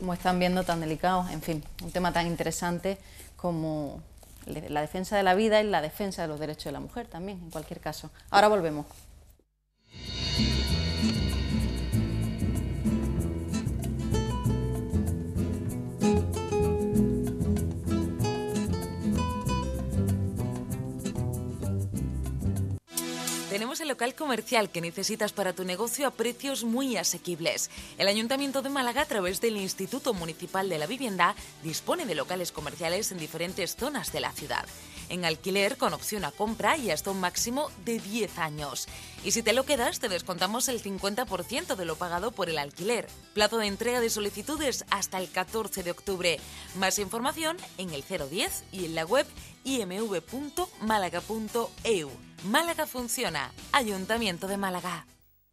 Speaker 1: como están viendo, tan delicado, en fin, un tema tan interesante como la defensa de la vida y la defensa de los derechos de la mujer también, en cualquier caso. Ahora volvemos.
Speaker 2: Tenemos el local comercial que necesitas para tu negocio a precios muy asequibles. El Ayuntamiento de Málaga, a través del Instituto Municipal de la Vivienda, dispone de locales comerciales en diferentes zonas de la ciudad en alquiler con opción a compra y hasta un máximo de 10 años. Y si te lo quedas, te descontamos el 50% de lo pagado por el alquiler. Plazo de entrega de solicitudes hasta el 14 de octubre. Más información en el 010 y en la web imv.málaga.eu. Málaga funciona. Ayuntamiento de Málaga.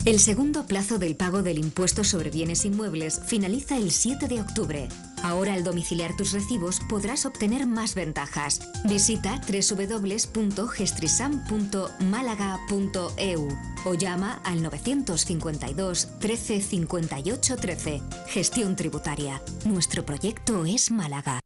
Speaker 3: El segundo plazo del pago del impuesto sobre bienes inmuebles finaliza el 7 de octubre. Ahora al domiciliar tus recibos podrás obtener más ventajas. Visita www.gestrisam.málaga.eu o llama al 952 13 58 13. Gestión tributaria. Nuestro proyecto es Málaga.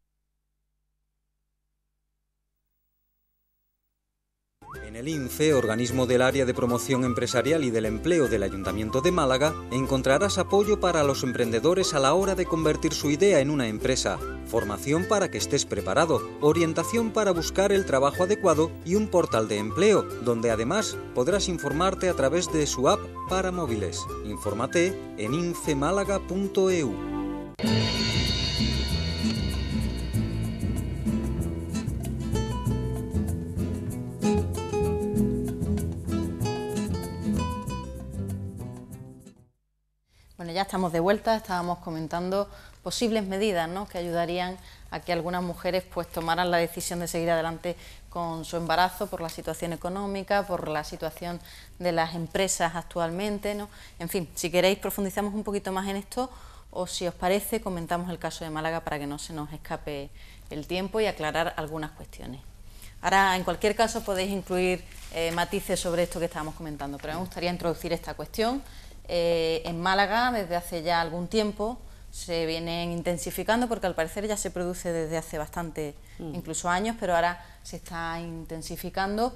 Speaker 1: En el INFE, organismo del Área de Promoción Empresarial y del Empleo del Ayuntamiento de Málaga, encontrarás apoyo para los emprendedores a la hora de convertir su idea en una empresa, formación para que estés preparado, orientación para buscar el trabajo adecuado y un portal de empleo, donde además podrás informarte a través de su app para móviles. Infórmate en infemálaga.eu. ya estamos de vuelta, estábamos comentando posibles medidas que ayudarían a que algunas mujeres pues tomaran la decisión de seguir adelante con su embarazo por la situación económica, por la situación de las empresas actualmente, En fin, si queréis profundizamos un poquito más en esto o si os parece comentamos el caso de Málaga para que no se nos escape el tiempo y aclarar algunas cuestiones. Ahora, en cualquier caso, podéis incluir eh, matices sobre esto que estábamos comentando, pero me gustaría introducir esta cuestión eh, en Málaga desde hace ya algún tiempo se vienen intensificando porque al parecer ya se produce desde hace bastante, mm. incluso años, pero ahora se está intensificando.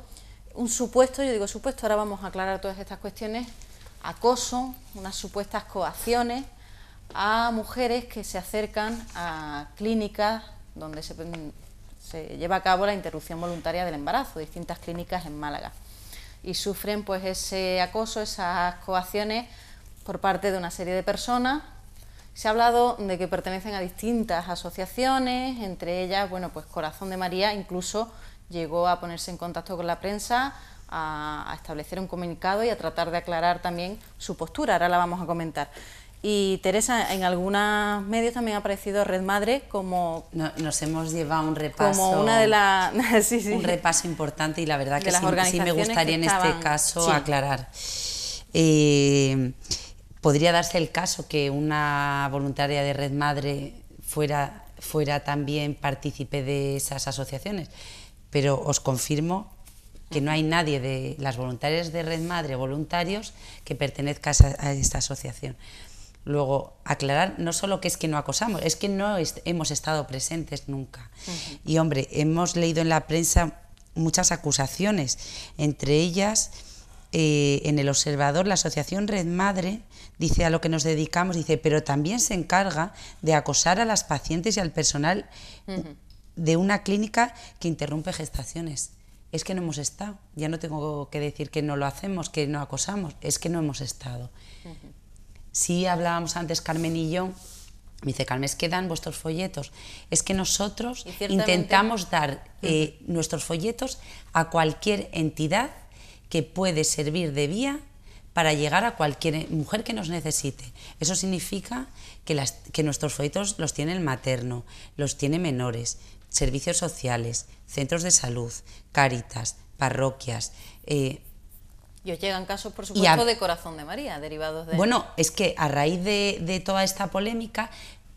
Speaker 1: Un supuesto, yo digo supuesto, ahora vamos a aclarar todas estas cuestiones, acoso, unas supuestas coacciones a mujeres que se acercan a clínicas donde se, se lleva a cabo la interrupción voluntaria del embarazo, distintas clínicas en Málaga y sufren pues ese acoso, esas coacciones por parte de una serie de personas. Se ha hablado de que pertenecen a distintas asociaciones, entre ellas, bueno, pues Corazón de María incluso llegó a ponerse en contacto con la prensa, a establecer un comunicado y a tratar de aclarar también su postura. Ahora la vamos a comentar. Y Teresa, en algunos medios también ha aparecido Red Madre como...
Speaker 2: nos hemos llevado un repaso... una de las... Un repaso importante y la verdad que sí, me gustaría en este caso aclarar. Eh, podría darse el caso que una voluntaria de Red Madre fuera, fuera también partícipe de esas asociaciones, pero os confirmo que no hay nadie de las voluntarias de Red Madre, voluntarios, que pertenezca a esta asociación. Luego, aclarar no solo que es que no acosamos, es que no hemos estado presentes nunca. Y hombre, hemos leído en la prensa muchas acusaciones, entre ellas eh, en El Observador, la Asociación Red Madre dice a lo que nos dedicamos, dice, pero también se encarga de acosar a las pacientes y al personal de una clínica que interrumpe gestaciones es que no hemos estado. Ya no tengo que decir que no lo hacemos, que no acosamos, es que no hemos estado. Sí hablábamos antes Carmen y yo, me dice, Carmen, es que dan vuestros folletos. Es que nosotros intentamos dar eh, nuestros folletos a cualquier entidad que puede servir de vía para llegar a cualquier mujer que nos necesite. Eso significa que, las, que nuestros folletos los tiene el materno, los tiene menores, servicios sociales, centros de salud, cáritas, parroquias, eh, y os
Speaker 1: llegan casos, por supuesto, de Corazón de María, derivados de... Bueno,
Speaker 2: es que a raíz de, toda esta polémica,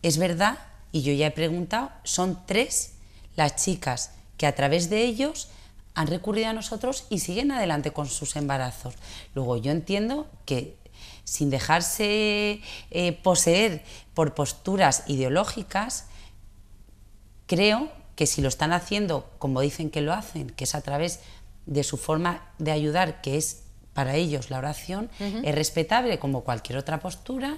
Speaker 2: es verdad, y yo ya he preguntado, son tres las chicas que a través de ellos han recurrido a nosotros y siguen adelante con sus embarazos. Luego yo entiendo que sin dejarse eh, poseer por posturas ideológicas, creo que si lo están haciendo como dicen que lo hacen, que es a través de su forma de ayudar, que es para ellos la oración es respetable como cualquier otra postura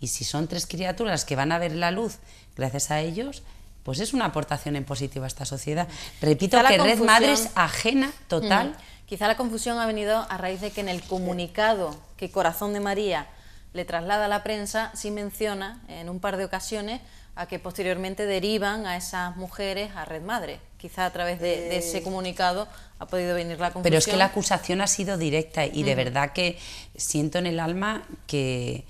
Speaker 2: y si son tres criaturas que van a ver la luz gracias a ellos, pues es una aportación en positivo a esta sociedad. Repito que Red Madre es ajena total.
Speaker 1: Quizá la confusión ha venido a raíz de que en el comunicado que Corazón de María le traslada a la prensa, sí menciona en un par de ocasiones a que posteriormente derivan a esas mujeres a Red Madre quizá a través de, ese eh, comunicado ha podido venir la confusión. Pero es que la
Speaker 2: acusación ha sido directa y de verdad que siento en el alma que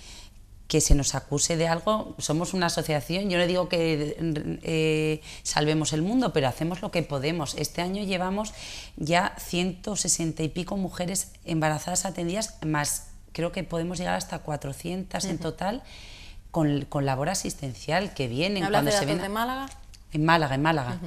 Speaker 2: que se nos acuse de algo. Somos una asociación, yo no digo que eh, salvemos el mundo, pero hacemos lo que podemos. Este año llevamos ya 160 y pico mujeres embarazadas atendidas, más creo que podemos llegar hasta 400 en total con, labor asistencial que vienen. cuando de se ven, de Málaga? En Málaga, en Málaga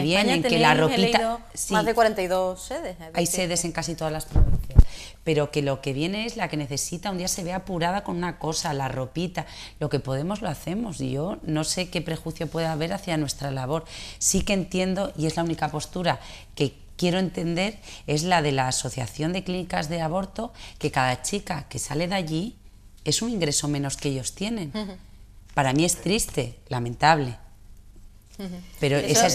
Speaker 2: que en que la ropita... más de
Speaker 1: 42 sedes. Hay sedes en
Speaker 2: casi todas las provincias. Pero que lo que viene es la que necesita, un día se ve apurada con una cosa, la ropita, lo que podemos lo hacemos. Yo no sé qué prejuicio puede haber hacia nuestra labor. Sí que entiendo, y es la única postura que quiero entender, es la de la Asociación de Clínicas de Aborto, que cada chica que sale de allí es un ingreso menos que ellos tienen. Para mí es triste, lamentable.
Speaker 3: Pero eso,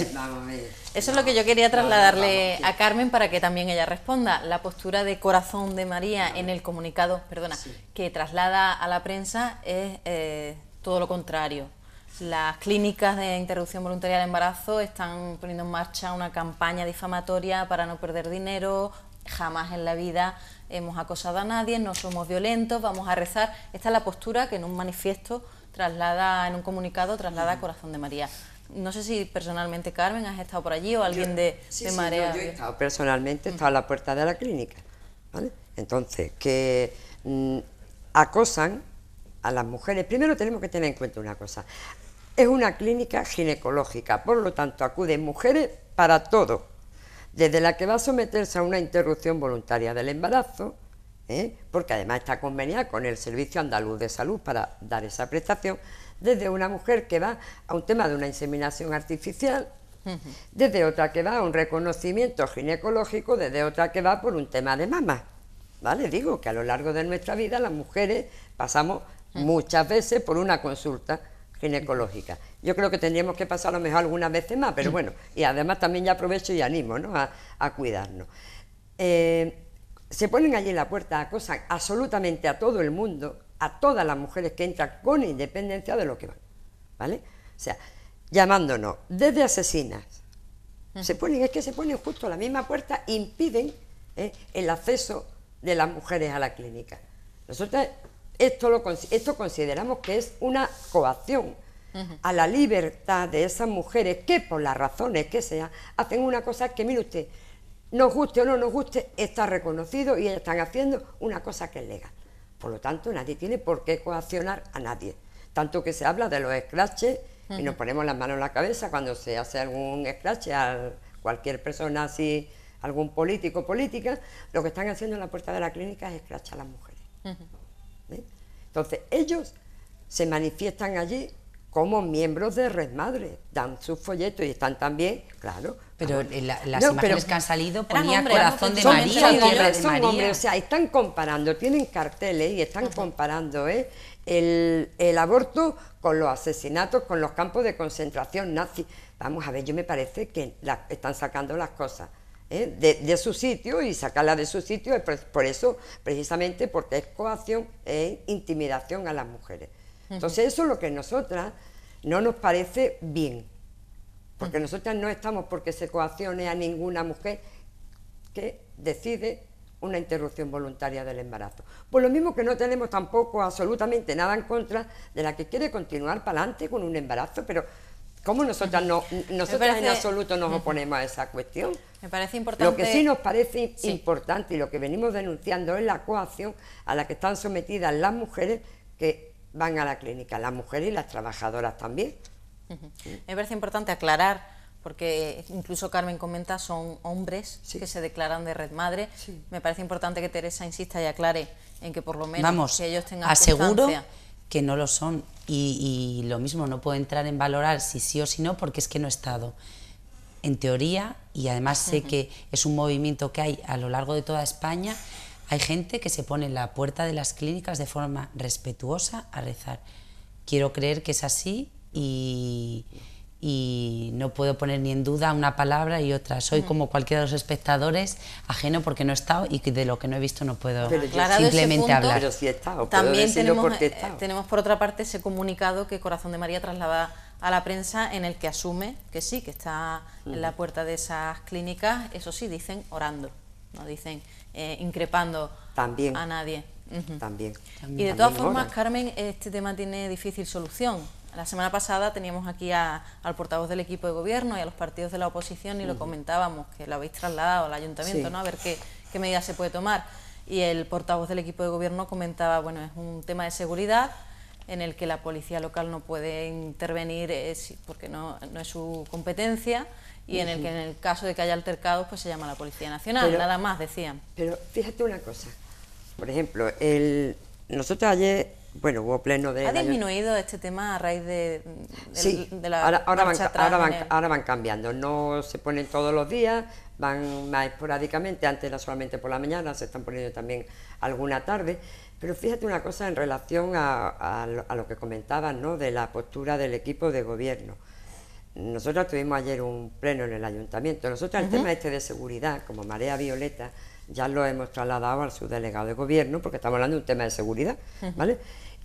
Speaker 1: es lo que yo quería trasladarle a Carmen para que también ella responda. La postura de corazón de María en el comunicado, perdona, que traslada a la prensa es eh, todo lo contrario. Las clínicas de interrupción voluntaria del embarazo están poniendo en marcha una campaña difamatoria para no perder dinero, jamás en la vida hemos acosado a nadie, no somos violentos, vamos a rezar. Esta es la postura que en un manifiesto traslada, en un comunicado, traslada Corazón de María. No sé si personalmente, Carmen, has estado por allí o alguien de, Marea. yo he estado
Speaker 3: personalmente, he a la puerta de la clínica. Entonces, que mm, acosan a las mujeres. Primero tenemos que tener en cuenta una cosa. Es una clínica ginecológica, por lo tanto acuden mujeres para todo, desde la que va a someterse a una interrupción voluntaria del embarazo, ¿eh? porque además está convenida con el Servicio Andaluz de Salud para dar esa prestación, desde una mujer que va a un tema de una inseminación artificial, desde otra que va a un reconocimiento ginecológico, desde otra que va por un tema de mama. ¿Vale? Digo que a lo largo de nuestra vida las mujeres pasamos muchas veces por una consulta ginecológica. Yo creo que tendríamos que pasar a lo mejor algunas veces más, pero bueno, y además también ya aprovecho y animo a, cuidarnos. Eh, se ponen allí en la puerta a cosas absolutamente a todo el mundo, a todas las mujeres que entran con independencia de lo que van. ¿Vale? O sea, llamándonos desde asesinas. Se ponen, es que se ponen justo a la misma puerta, impiden ¿eh? el acceso de las mujeres a la clínica. Nosotros esto, lo, esto consideramos que es una coacción a la libertad de esas mujeres que por las razones que sea hacen una cosa que, mire usted, nos guste o no nos guste, está reconocido y están haciendo una cosa que es legal. Por lo tanto, nadie tiene por qué coaccionar a nadie. Tanto que se habla de los escraches y nos ponemos las manos en la cabeza cuando se hace algún escrache a cualquier persona así, algún político, política, lo que están haciendo en la puerta de la clínica es escrachar a las mujeres. Entonces, ellos se manifiestan allí como miembros de Red Madre. Dan sus folletos y están también, claro. Pero las imágenes que han salido ponía corazón de María, hombres, Hombres, o sea, están comparando, tienen carteles y están comparando ¿eh? el, aborto con los asesinatos, con los campos de concentración nazi. Vamos a ver, yo me parece que están sacando las cosas. ¿eh? De, de, su sitio y sacarlas de su sitio, por eso, precisamente porque es coacción e intimidación a las mujeres. Entonces, eso es lo que nosotras no nos parece bien, porque mm. nosotras no estamos porque se coaccione a ninguna mujer que decide una interrupción voluntaria del embarazo. Por pues lo mismo que no tenemos tampoco absolutamente nada en contra de la que quiere continuar para adelante con un embarazo, pero ¿cómo nosotras, no, nosotras en absoluto nos oponemos a esa cuestión?
Speaker 1: Me parece importante. Lo que sí nos
Speaker 3: parece importante y lo que venimos denunciando es la coacción a la que están sometidas las mujeres que van a la clínica, las mujeres y las trabajadoras también.
Speaker 1: Me parece importante aclarar, porque incluso Carmen comenta, son hombres que se declaran de red madre. Me parece importante que Teresa insista y aclare en que por lo menos ellos tengan aseguro
Speaker 2: que no lo son y, lo mismo no puedo entrar en valorar si sí o si no porque es que no he estado. En teoría, y además sé que es un movimiento que hay a lo largo de toda España, hay gente que se pone en la puerta de las clínicas de forma respetuosa a rezar. Quiero creer que es así y, no puedo poner ni en duda una palabra y otra. Soy como cualquiera de los espectadores, ajeno porque no he estado y de lo que no he visto no puedo simplemente hablar. Pero sí
Speaker 3: he estado, También tenemos, eh,
Speaker 1: tenemos por otra parte ese comunicado que Corazón de María traslada a la prensa en el que asume que sí, que está en la puerta de esas clínicas, eso sí, dicen orando dicen eh, increpando
Speaker 3: a nadie. también, Y de todas formas,
Speaker 1: Carmen, este tema tiene difícil solución. La semana pasada teníamos aquí al portavoz del equipo de gobierno y a los partidos de la oposición y lo comentábamos, que lo habéis trasladado al ayuntamiento, ¿no? a ver qué, qué medidas se puede tomar. Y el portavoz del equipo de gobierno comentaba, bueno, es un tema de seguridad, en el que la policía local no puede intervenir eh, porque no, no, es su competencia y en el que en el caso de que haya altercados pues se llama a la Policía Nacional, nada más decían.
Speaker 3: Pero fíjate una cosa, por ejemplo, el, nosotros ayer, bueno, hubo pleno de... ¿Ha disminuido
Speaker 1: este tema a raíz de, la... Ahora, ahora,
Speaker 3: van, cambiando, no se ponen todos los días, van más esporádicamente, antes era solamente por la mañana, se están poniendo también alguna tarde. Pero fíjate una cosa en relación a, lo que comentabas, ¿no? De la postura del equipo de gobierno nosotros tuvimos ayer un pleno en el ayuntamiento. Nosotros el tema este de seguridad, como marea violeta, ya lo hemos trasladado al subdelegado de gobierno, porque estamos hablando de un tema de seguridad, ¿vale?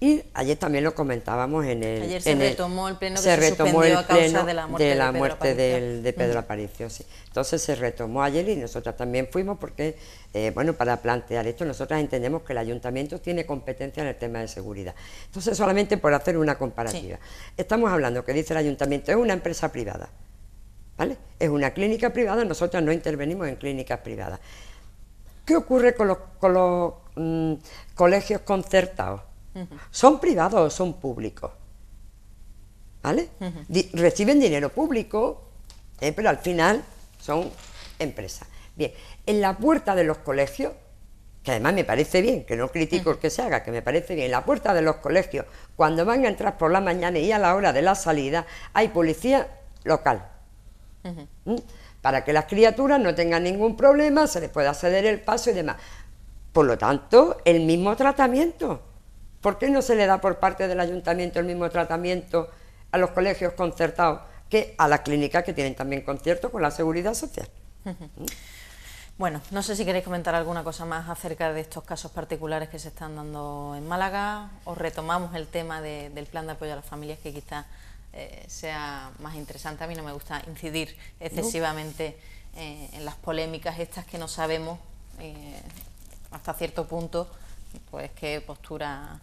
Speaker 3: Y ayer también lo comentábamos en el... Ayer se retomó el, pleno que se, suspendió a causa de la muerte de, Pedro, Aparicio. de Pedro mm. sí. Entonces se retomó ayer y nosotros también fuimos porque, eh, bueno, para plantear esto, nosotros entendemos que el ayuntamiento tiene competencia en el tema de seguridad. Entonces, solamente por hacer una comparativa. Estamos hablando que dice el ayuntamiento, es una empresa privada, ¿vale? Es una clínica privada, nosotros no intervenimos en clínicas privadas. ¿Qué ocurre con los, mm, colegios concertados? ¿Son privados o son públicos? ¿Vale? reciben dinero público, eh, pero al final son empresas. Bien, en la puerta de los colegios, que además me parece bien, que no critico el que se haga, que me parece bien, en la puerta de los colegios, cuando van a entrar por la mañana y a la hora de la salida, hay policía local. ¿Mm? Para que las criaturas no tengan ningún problema, se les pueda ceder el paso y demás. Por lo tanto, el mismo tratamiento. ¿Por qué no se le da por parte del ayuntamiento el mismo tratamiento a los colegios concertados que a la clínica que tienen también concierto con la seguridad social?
Speaker 1: Bueno, no sé si queréis comentar alguna cosa más acerca de estos casos particulares que se están dando en Málaga o retomamos el tema del plan de apoyo a las familias que quizás eh, sea más interesante. A mí no me gusta incidir excesivamente eh, en las polémicas estas que no sabemos eh, hasta cierto punto pues qué postura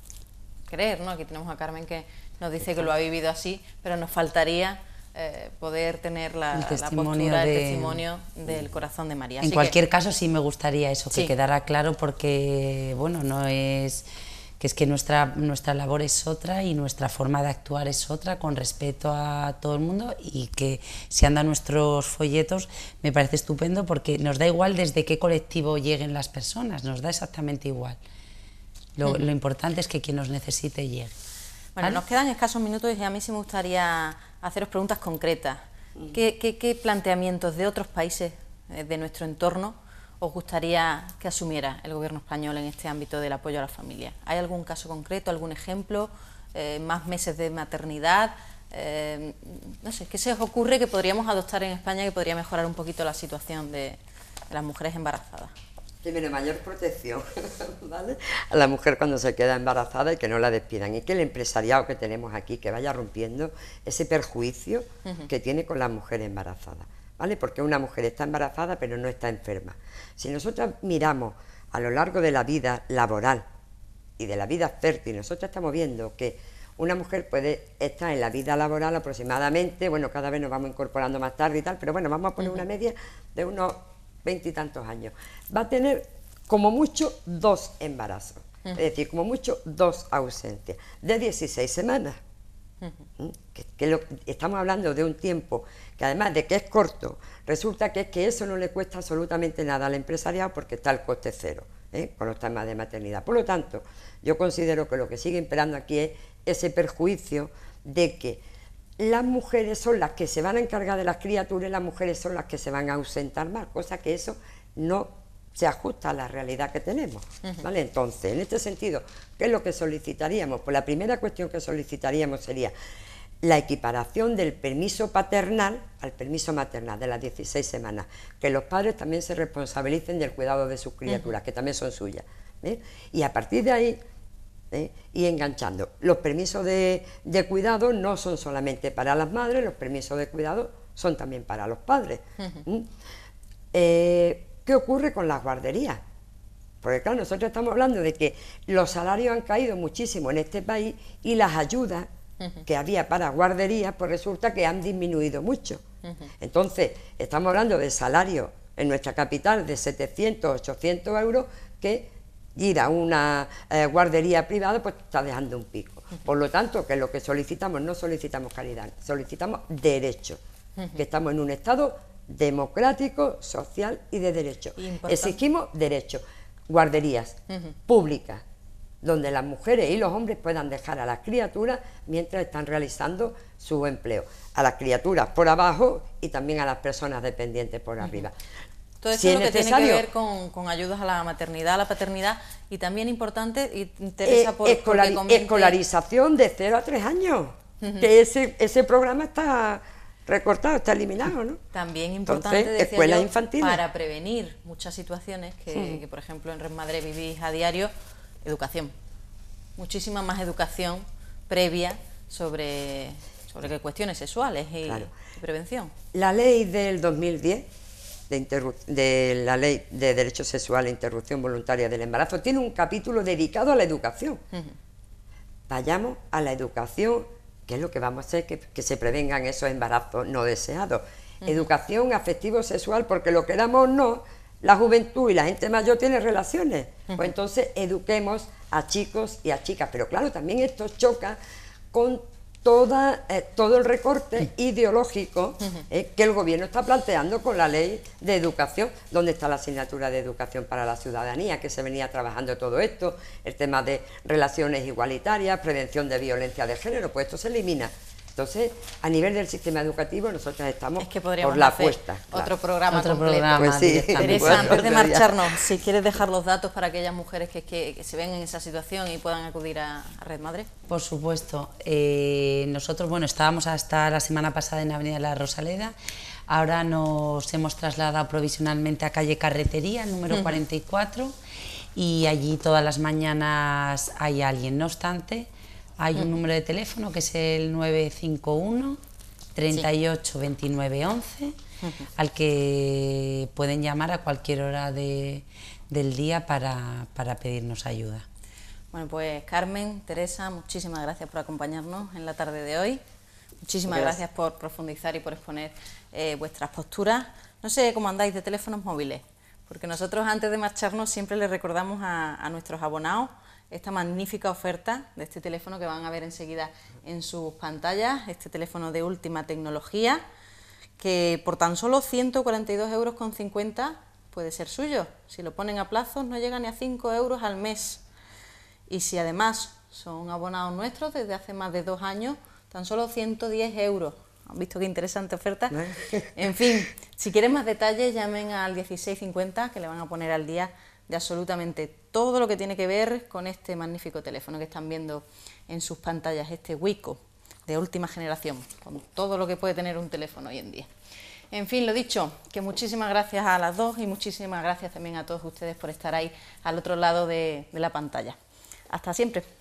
Speaker 1: creer, ¿no? Aquí tenemos a Carmen que nos dice que lo ha vivido así, pero nos faltaría eh, poder tener la, testimonio postura, testimonio del corazón de María. En cualquier
Speaker 2: caso sí me gustaría eso, que quedara claro porque, bueno, no es que es que nuestra, nuestra labor es otra y nuestra forma de actuar es otra con respeto a todo el mundo y que se si andan nuestros folletos me parece estupendo porque nos da igual desde qué colectivo lleguen las personas, nos da exactamente igual. Lo, importante es que quien nos necesite llegue.
Speaker 1: Bueno, nos quedan escasos minutos y a mí sí me gustaría haceros preguntas concretas. ¿Qué, planteamientos de otros países eh, de nuestro entorno os gustaría que asumiera el gobierno español en este ámbito del apoyo a la familia? ¿Hay algún caso concreto, algún ejemplo? Eh, ¿Más meses de maternidad? Eh, no sé, ¿qué se os ocurre que podríamos adoptar en España que podría mejorar un poquito la situación de las mujeres embarazadas?
Speaker 3: Tiene mayor protección ¿vale? a la mujer cuando se queda embarazada y que no la despidan. Y que el empresariado que tenemos aquí, que vaya rompiendo ese perjuicio que tiene con las mujeres embarazadas, ¿vale? Porque una mujer está embarazada pero no está enferma. Si nosotros miramos a lo largo de la vida laboral y de la vida fértil, nosotros estamos viendo que una mujer puede estar en la vida laboral aproximadamente, bueno, cada vez nos vamos incorporando más tarde y tal, pero bueno, vamos a poner una media de unos veintitantos años, va a tener como mucho dos embarazos, es decir, como mucho dos ausencias, de 16 semanas. ¿Mm? estamos hablando de un tiempo que además de que es corto, resulta que, que eso no le cuesta absolutamente nada al empresariado porque está el coste cero con ¿eh? los temas de maternidad. Por lo tanto, yo considero que lo que sigue imperando aquí es ese perjuicio de que las mujeres son las que se van a encargar de las criaturas las mujeres son las que se van a ausentar más, cosa que eso no se ajusta a la realidad que tenemos. ¿vale? Entonces, en este sentido, ¿qué es lo que solicitaríamos? Pues la primera cuestión que solicitaríamos sería la equiparación del permiso paternal al permiso maternal de las 16 semanas, que los padres también se responsabilicen del cuidado de sus criaturas, que también son suyas. ¿eh? Y a partir de ahí ¿eh? y enganchando. Los permisos de, cuidado no son solamente para las madres, los permisos de cuidado son también para los padres. Eh, ¿Qué ocurre con las guarderías? Porque claro, nosotros estamos hablando de que los salarios han caído muchísimo en este país y las ayudas que había para guarderías, pues resulta que han disminuido mucho. Entonces, estamos hablando de salarios en nuestra capital de 700, 800 euros que ir a una eh, guardería privada, pues está dejando un pico. Por lo tanto, que lo que solicitamos no solicitamos calidad, solicitamos derecho que estamos en un Estado democrático, social y de derecho. Exigimos derechos, guarderías públicas, donde las mujeres y los hombres puedan dejar a las criaturas mientras están realizando su empleo. A las criaturas por abajo y también a las personas dependientes por arriba. Todo eso lo que tiene que ver
Speaker 1: con, ayudas a la maternidad, a la paternidad y también importante, y interesa eh, por, Escolarización
Speaker 3: de 0 a 3 años, que ese, programa está recortado, está eliminado, ¿no? También importante, Entonces, escuelas infantiles.
Speaker 1: para prevenir muchas situaciones que, por ejemplo, en Red Madre vivís a diario, educación, muchísima más educación previa sobre, sobre cuestiones sexuales y prevención.
Speaker 3: La ley del 2010 de, la Ley de Derecho Sexual e Interrupción Voluntaria del Embarazo tiene un capítulo dedicado a la educación. Vayamos a la educación, que es lo que vamos a hacer, que, se prevengan esos embarazos no deseados. Educación afectivo-sexual, porque lo queramos o no, la juventud y la gente mayor tiene relaciones. Pues entonces eduquemos a chicos y a chicas. Pero claro, también esto choca con eh, todo el recorte ideológico eh, que el gobierno está planteando con la ley de educación, donde está la asignatura de educación para la ciudadanía, que se venía trabajando todo esto, el tema de relaciones igualitarias, prevención de violencia de género, pues esto se elimina. Entonces, a nivel del sistema educativo, nosotros estamos por la hacer apuesta. Otro programa otro Programa, pues sí, Teresa, antes de marcharnos,
Speaker 1: si quieres dejar los datos para aquellas mujeres que, se ven en esa situación y puedan acudir a, Red Madre.
Speaker 2: Por supuesto. Eh, nosotros, bueno, estábamos hasta la semana pasada en la Avenida La Rosaleda. Ahora nos hemos trasladado provisionalmente a calle Carretería, número 44, y allí todas las mañanas hay alguien. No obstante, hay un mm. número de teléfono que es el 951 38 29 11 al que pueden llamar a cualquier hora de, del día para, pedirnos ayuda.
Speaker 1: Bueno, pues Carmen, Teresa, muchísimas gracias por acompañarnos en la tarde de hoy. Muchísimas gracias, por profundizar y por exponer eh, vuestras posturas. No sé cómo andáis de teléfonos móviles, porque nosotros antes de marcharnos siempre le recordamos a, a nuestros abonados esta magnífica oferta de este teléfono que van a ver enseguida en sus pantallas, este teléfono de última tecnología, que por tan solo 142,50 euros puede ser suyo. Si lo ponen a plazos no llega ni a 5 euros al mes. Y si además son abonados nuestros desde hace más de dos años, tan solo 110 euros. ¿Han visto qué interesante oferta? En fin, si quieren más detalles, llamen al 1650 que le van a poner al día de absolutamente todo lo que tiene que ver con este magnífico teléfono que están viendo en sus pantallas, este Wico de última generación, con todo lo que puede tener un teléfono hoy en día. En fin, lo dicho, que muchísimas gracias a las dos y muchísimas gracias también a todos ustedes por estar ahí al otro lado de, de la pantalla. Hasta siempre.